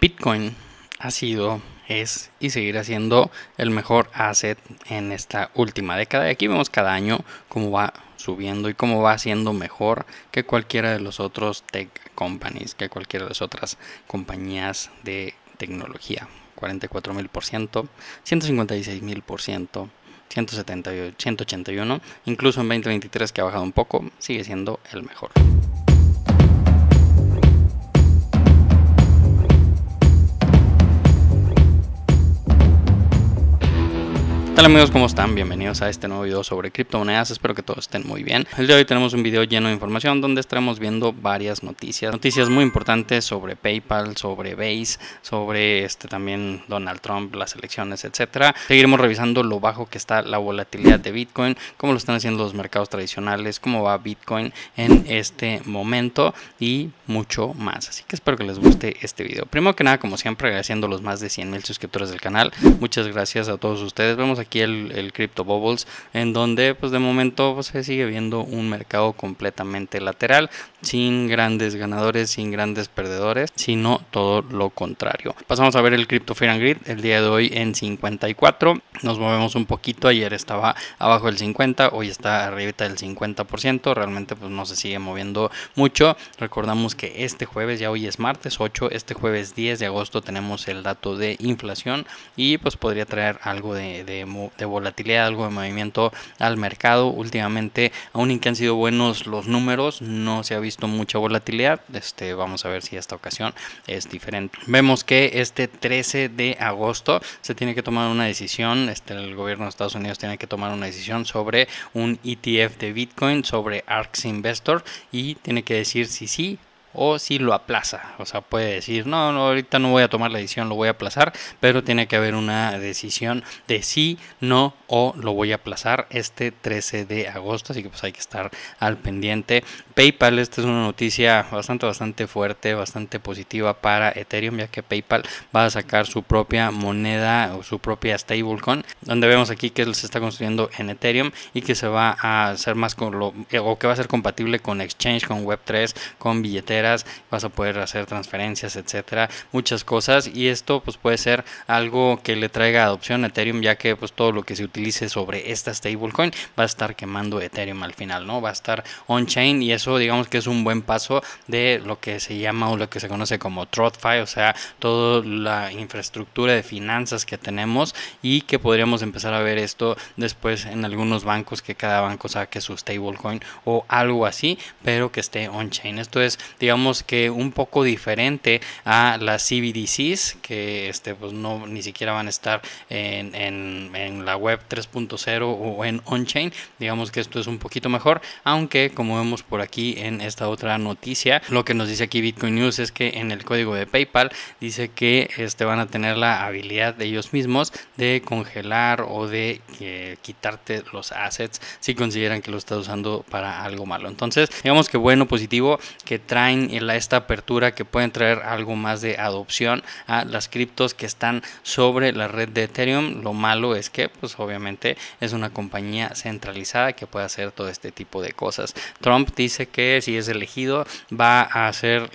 Bitcoin ha sido, es y seguirá siendo el mejor asset en esta última década. Y aquí vemos cada año cómo va subiendo y cómo va siendo mejor que cualquiera de los otros tech companies, que cualquiera de las otras compañías de tecnología. 44 mil por ciento, 156 mil por ciento, 171, 181, incluso en 2023 que ha bajado un poco, sigue siendo el mejor. Hola amigos? ¿Cómo están? Bienvenidos a este nuevo video sobre criptomonedas, espero que todos estén muy bien. El día de hoy tenemos un video lleno de información donde estaremos viendo varias noticias, noticias muy importantes sobre PayPal, sobre Base, sobre este también Donald Trump, las elecciones, etcétera. Seguiremos revisando lo bajo que está la volatilidad de Bitcoin, cómo lo están haciendo los mercados tradicionales, cómo va Bitcoin en este momento y mucho más. Así que espero que les guste este video. Primero que nada, como siempre, agradeciendo los más de 100 mil suscriptores del canal. Muchas gracias a todos ustedes. Vemos aquí el, el Crypto Bubbles, en donde pues de momento pues, se sigue viendo un mercado completamente lateral, sin grandes ganadores, sin grandes perdedores, sino todo lo contrario. Pasamos a ver el Crypto Fear and Grid el día de hoy en 54, nos movemos un poquito, ayer estaba abajo del 50, hoy está arriba del 50%, realmente pues no se sigue moviendo mucho. Recordamos que este jueves, ya hoy es martes 8, este jueves 10 de agosto tenemos el dato de inflación y pues podría traer algo de, de de, volatilidad, algo de movimiento al mercado. Últimamente, aún que han sido buenos los números, no se ha visto mucha volatilidad. Este, vamos a ver si esta ocasión es diferente. Vemos que este 13 de agosto se tiene que tomar una decisión. Este, el gobierno de Estados Unidos tiene que tomar una decisión sobre un ETF de Bitcoin, sobre ARX Investor, y tiene que decir si sí o si lo aplaza. O sea, puede decir, no, no, ahorita no voy a tomar la decisión, lo voy a aplazar, pero tiene que haber una decisión de sí, no o lo voy a aplazar este 13 de agosto, así que pues hay que estar al pendiente. PayPal, esta es una noticia bastante, bastante fuerte, bastante positiva para Ethereum, ya que PayPal va a sacar su propia moneda o su propia stablecoin, donde vemos aquí que se está construyendo en Ethereum y que se va a hacer más con lo, o que va a ser compatible con Exchange, con Web3, con billetera vas a poder hacer transferencias, etcétera, muchas cosas y esto pues puede ser algo que le traiga adopción a Ethereum ya que pues todo lo que se utilice sobre esta stablecoin va a estar quemando Ethereum al final, ¿no? Va a estar on-chain y eso digamos que es un buen paso de lo que se llama o lo que se conoce como TrotFi, o sea, toda la infraestructura de finanzas que tenemos y que podríamos empezar a ver esto después en algunos bancos que cada banco saque su stablecoin o algo así, pero que esté on-chain. Esto es, digamos que un poco diferente a las CBDCs, que este, pues no, ni siquiera van a estar en, la web 3.0 o en on-chain. Digamos que esto es un poquito mejor, aunque como vemos por aquí en esta otra noticia, lo que nos dice aquí Bitcoin News es que en el código de PayPal dice que este, van a tener la habilidad de ellos mismos de congelar o de eh, quitarte los assets si consideran que lo estás usando para algo malo. Entonces, digamos que bueno, positivo, que traen la esta apertura que pueden traer algo más de adopción a las criptos que están sobre la red de Ethereum. Lo malo es que pues obviamente es una compañía centralizada que puede hacer todo este tipo de cosas. Trump dice que si es elegido va a hacer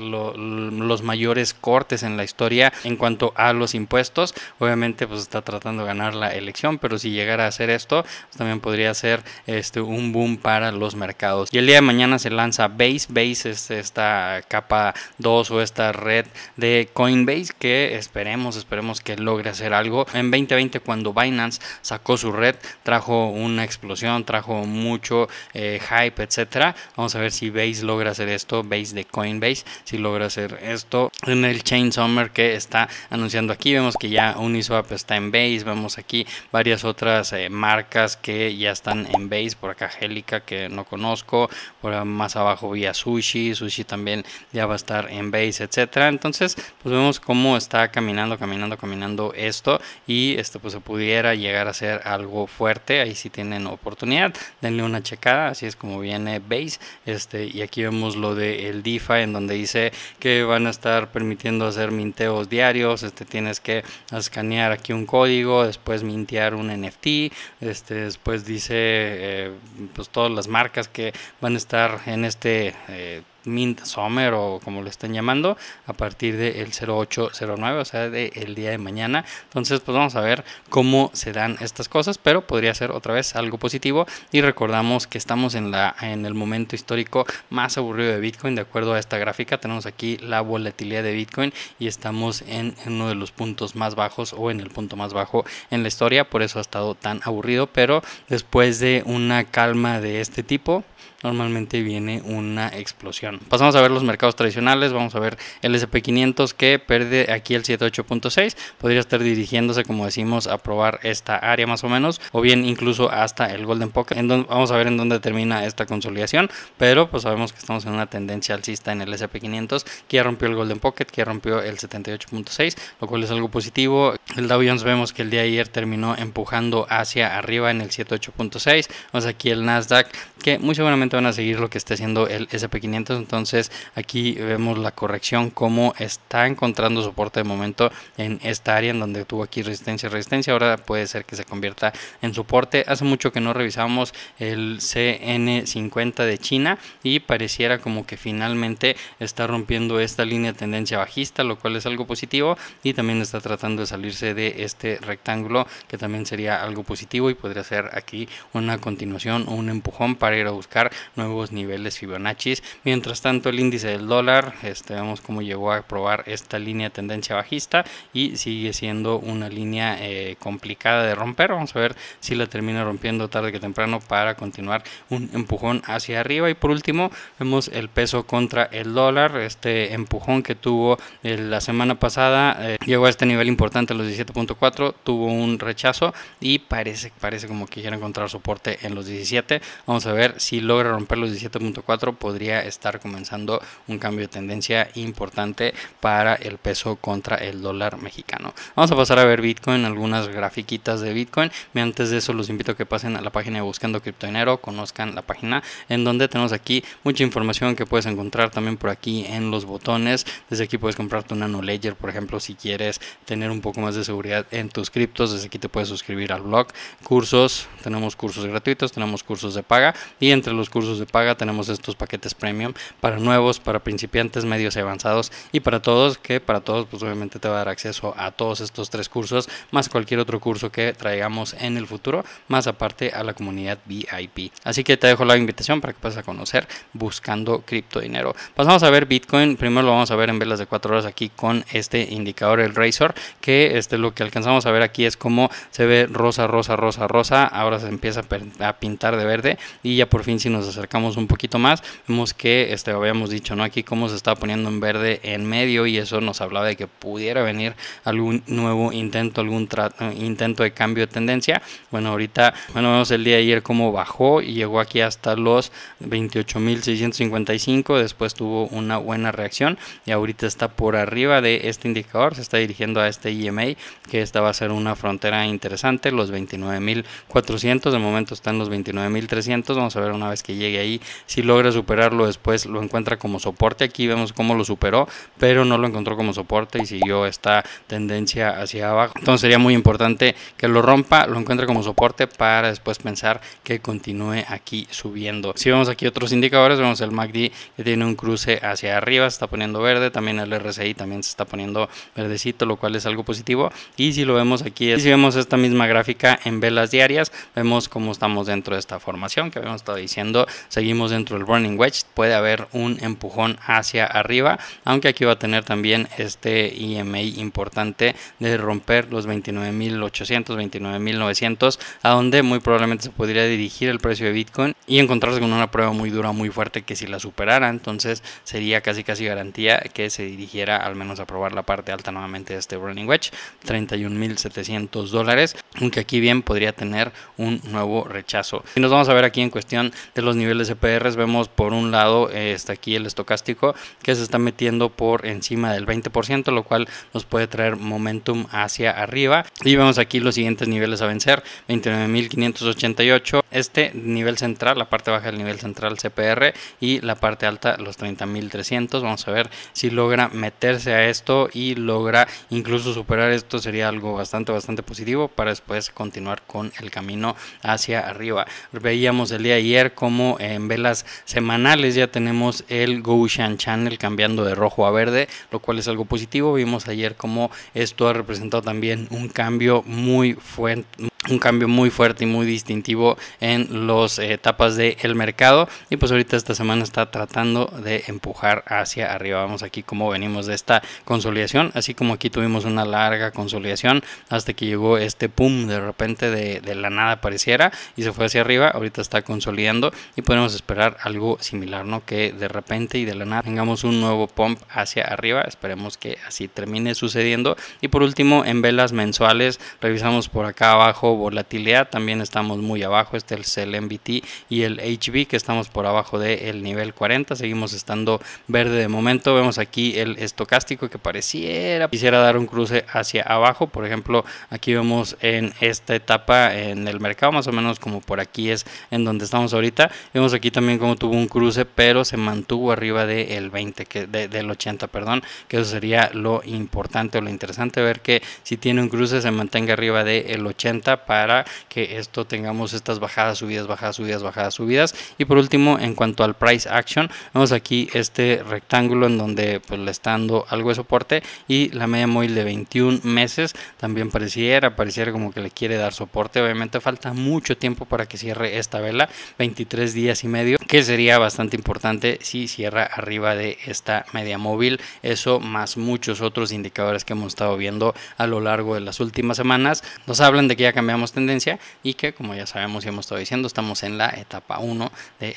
los mayores cortes en la historia en cuanto a los impuestos. Obviamente pues está tratando de ganar la elección, pero si llegara a hacer esto pues, también podría ser este, un boom para los mercados. Y el día de mañana se lanza Base. Base esta capa 2 o esta red de Coinbase que esperemos, esperemos que logre hacer algo. En 2020 cuando Binance sacó su red, trajo una explosión, trajo mucho eh, hype, etcétera. Vamos a ver si Base logra hacer esto, Base de Coinbase, si logra hacer esto en el Chain Summer que está anunciando aquí. Vemos que ya Uniswap está en Base, vemos aquí varias otras eh, marcas que ya están en Base, por acá Helica que no conozco, por más abajo Vía Sushi sushi, también ya va a estar en base, etcétera. Entonces, pues vemos cómo está caminando, caminando, caminando esto y esto pues se pudiera llegar a ser algo fuerte. Ahí si sí tienen oportunidad, denle una checada, así es como viene base. Este, y aquí vemos lo del el DeFi en donde dice que van a estar permitiendo hacer minteos diarios, este tienes que escanear aquí un código, después mintear un NFT, este después dice eh, pues todas las marcas que van a estar en este eh, Mint Summer o como lo estén llamando a partir del 08 0809, o sea, del día de mañana. Entonces, pues vamos a ver cómo se dan estas cosas, pero podría ser otra vez algo positivo y recordamos que estamos en la en el momento histórico más aburrido de Bitcoin, de acuerdo a esta gráfica tenemos aquí la volatilidad de Bitcoin y estamos en uno de los puntos más bajos o en el punto más bajo en la historia, por eso ha estado tan aburrido, pero después de una calma de este tipo normalmente viene una explosión. Pasamos a ver los mercados tradicionales, vamos a ver el SP500 que Perde aquí el 78.6, podría estar dirigiéndose como decimos a probar esta área más o menos, o bien incluso hasta el Golden Pocket, vamos a ver en dónde termina esta consolidación, pero pues sabemos que estamos en una tendencia alcista en el SP500, que ya rompió el Golden Pocket, que rompió el 78.6, lo cual es algo positivo. El Dow Jones vemos que el día de ayer terminó empujando hacia arriba en el 78.6, vamos aquí el Nasdaq que muy seguramente van a seguir lo que está haciendo el SP500. Entonces aquí vemos la corrección, como está encontrando soporte de momento en esta área en donde tuvo aquí resistencia resistencia. Ahora puede ser que se convierta en soporte. Hace mucho que no revisamos el CN50 de China y pareciera como que finalmente está rompiendo esta línea de tendencia bajista, lo cual es algo positivo y también está tratando de salirse de este rectángulo que también sería algo positivo y podría ser aquí una continuación o un empujón para ir a buscar nuevos niveles Fibonacci. Mientras tanto, el índice del dólar, este, vemos cómo llegó a probar esta línea tendencia bajista y sigue siendo una línea eh, complicada de romper. Vamos a ver si la termina rompiendo tarde que temprano para continuar un empujón hacia arriba. Y por último, vemos el peso contra el dólar, este empujón que tuvo eh, la semana pasada, eh, llegó a este nivel importante, los 17.4, tuvo un rechazo y parece, parece como que quiere encontrar soporte en los 17. Vamos a ver si lo logra romper los 17.4 podría estar comenzando un cambio de tendencia importante para el peso contra el dólar mexicano. Vamos a pasar a ver Bitcoin, algunas grafiquitas de Bitcoin. Y antes de eso los invito a que pasen a la página de Buscando cripto dinero conozcan la página en donde tenemos aquí mucha información que puedes encontrar también por aquí en los botones. Desde aquí puedes comprarte una nano ledger, por ejemplo, si quieres tener un poco más de seguridad en tus criptos. Desde aquí te puedes suscribir al blog, cursos, tenemos cursos gratuitos, tenemos cursos de paga y entre los cursos de paga, tenemos estos paquetes premium para nuevos, para principiantes, medios avanzados y para todos, que para todos pues obviamente te va a dar acceso a todos estos tres cursos, más cualquier otro curso que traigamos en el futuro, más aparte a la comunidad VIP. Así que te dejo la invitación para que pases a conocer buscando cripto dinero. Pasamos a ver Bitcoin, primero lo vamos a ver en velas de 4 horas aquí con este indicador, el Razor, que este, lo que alcanzamos a ver aquí es cómo se ve rosa, rosa, rosa, rosa, ahora se empieza a pintar de verde y ya por fin si nos acercamos un poquito más, vemos que este, habíamos dicho, ¿no? Aquí cómo se está poniendo en verde en medio y eso nos hablaba de que pudiera venir algún nuevo intento, algún eh, intento de cambio de tendencia. Bueno, ahorita, bueno, vemos el día de ayer cómo bajó y llegó aquí hasta los 28.655, después tuvo una buena reacción y ahorita está por arriba de este indicador, se está dirigiendo a este IMA, que esta va a ser una frontera interesante, los 29.400, de momento están los 29.300, vamos a ver una es que llegue ahí. Si logra superarlo después, lo encuentra como soporte. Aquí vemos cómo lo superó, pero no lo encontró como soporte y siguió esta tendencia hacia abajo. Entonces sería muy importante que lo rompa, lo encuentre como soporte para después pensar que continúe aquí subiendo. Si vemos aquí otros indicadores, vemos el MACD que tiene un cruce hacia arriba, se está poniendo verde, también el RSI también se está poniendo verdecito, lo cual es algo positivo. Y si lo vemos aquí, si vemos esta misma gráfica en velas diarias, vemos cómo estamos dentro de esta formación que habíamos estado diciendo seguimos dentro del burning wedge, puede haber un empujón hacia arriba, aunque aquí va a tener también este IMA e importante de romper los 29.800, 29.900, a donde muy probablemente se podría dirigir el precio de Bitcoin y encontrarse con una prueba muy dura, muy fuerte que si la superara, entonces sería casi casi garantía que se dirigiera al menos a probar la parte alta nuevamente de este Burning Wedge, 31.700 dólares, aunque aquí bien podría tener un nuevo rechazo. Y nos vamos a ver aquí en cuestión de los niveles cprs e vemos por un lado eh, está aquí el estocástico que se está metiendo por encima del 20%, lo cual nos puede traer momentum hacia arriba. Y vemos aquí los siguientes niveles a vencer, 29.588, este nivel central, la parte baja del nivel central CPR y la parte alta los 30.300. Vamos a ver si logra meterse a esto y logra incluso superar esto, sería algo bastante, bastante positivo para después continuar con el camino hacia arriba. Veíamos el día ayer como en velas semanales ya tenemos el Goshan Channel cambiando de rojo a verde, lo cual es algo positivo. Vimos ayer como esto ha representado también un cambio muy fuerte un cambio muy fuerte y muy distintivo en las eh, etapas del mercado y pues ahorita esta semana está tratando de empujar hacia arriba vamos aquí como venimos de esta consolidación así como aquí tuvimos una larga consolidación hasta que llegó este pum de repente de, la nada pareciera y se fue hacia arriba ahorita está consolidando y podemos esperar algo similar no que de repente y de la nada tengamos un nuevo pump hacia arriba esperemos que así termine sucediendo y por último en velas mensuales revisamos por acá abajo volatilidad, también estamos muy abajo, este es el MBT y el HB que estamos por abajo del nivel 40, seguimos estando verde de momento, vemos aquí el estocástico que pareciera, quisiera dar un cruce hacia abajo, por ejemplo, aquí vemos en esta etapa en el mercado, más o menos como por aquí es en donde estamos ahorita, vemos aquí también como tuvo un cruce, pero se mantuvo arriba del 20, que del 80, perdón, que eso sería lo importante o lo interesante, ver que si tiene un cruce se mantenga arriba del 80, para que esto tengamos estas bajadas, subidas, bajadas, subidas, bajadas, subidas. Y por último, en cuanto al price action, vemos aquí este rectángulo en donde pues, le está dando algo de soporte y la media móvil de 21 meses también pareciera, pareciera como que le quiere dar soporte. Obviamente falta mucho tiempo para que cierre esta vela, 23 días y medio, que sería bastante importante si cierra arriba de esta media móvil. Eso más muchos otros indicadores que hemos estado viendo a lo largo de las últimas semanas. Nos hablan de que ya cambiamos tendencia y que, como ya sabemos y hemos estado diciendo, estamos en la etapa 1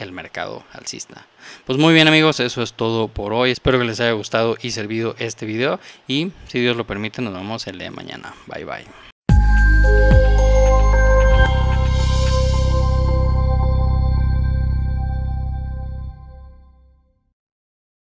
del mercado alcista. Pues muy bien amigos, eso es todo por hoy. Espero que les haya gustado y servido este vídeo y si Dios lo permite nos vemos el día de mañana. Bye bye.